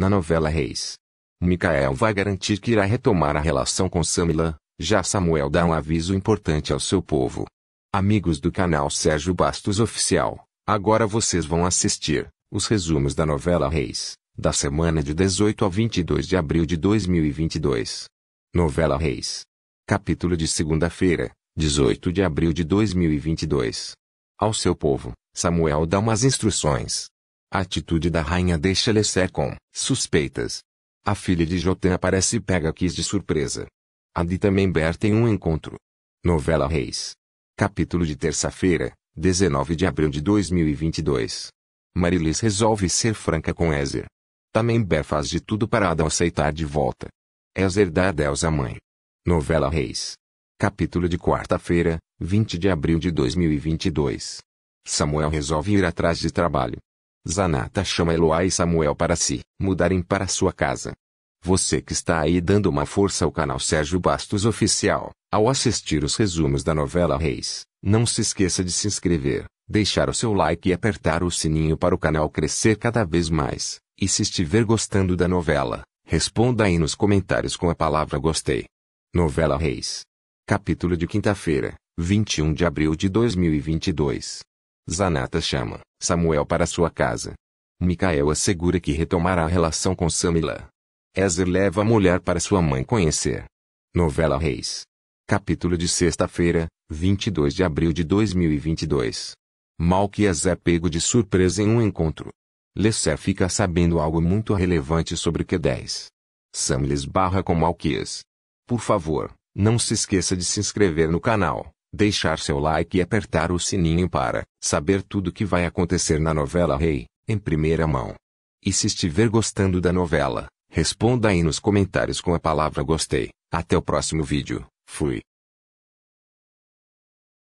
na novela Reis. Micael vai garantir que irá retomar a relação com Samila, já Samuel dá um aviso importante ao seu povo. Amigos do canal Sérgio Bastos Oficial, agora vocês vão assistir os resumos da novela Reis, da semana de 18 a 22 de abril de 2022. Novela Reis. Capítulo de segunda-feira, 18 de abril de 2022. Ao seu povo, Samuel dá umas instruções a atitude da rainha deixa Lessé com suspeitas. A filha de Jotan aparece e pega Kiss de surpresa. A de também tem um encontro. Novela Reis. Capítulo de terça-feira, 19 de abril de 2022. Marilis resolve ser franca com Ezer. Tamember faz de tudo para Adam aceitar de volta. Ezer dá adeus à mãe. Novela Reis. Capítulo de quarta-feira, 20 de abril de 2022. Samuel resolve ir atrás de trabalho. Zanata chama Eloá e Samuel para si, mudarem para sua casa. Você que está aí dando uma força ao canal Sérgio Bastos Oficial, ao assistir os resumos da novela Reis, não se esqueça de se inscrever, deixar o seu like e apertar o sininho para o canal crescer cada vez mais. E se estiver gostando da novela, responda aí nos comentários com a palavra gostei. Novela Reis. Capítulo de quinta-feira, 21 de abril de 2022. Zanata chama. Samuel para sua casa. Micael assegura que retomará a relação com Samila. Ezer leva a mulher para sua mãe conhecer. Novela Reis. Capítulo de sexta-feira, 22 de abril de 2022. Malquias é pego de surpresa em um encontro. Lessé fica sabendo algo muito relevante sobre Q10. Sam barra com Malquias. Por favor, não se esqueça de se inscrever no canal deixar seu like e apertar o sininho para saber tudo o que vai acontecer na novela Rei, em primeira mão. E se estiver gostando da novela, responda aí nos comentários com a palavra gostei. Até o próximo vídeo. Fui.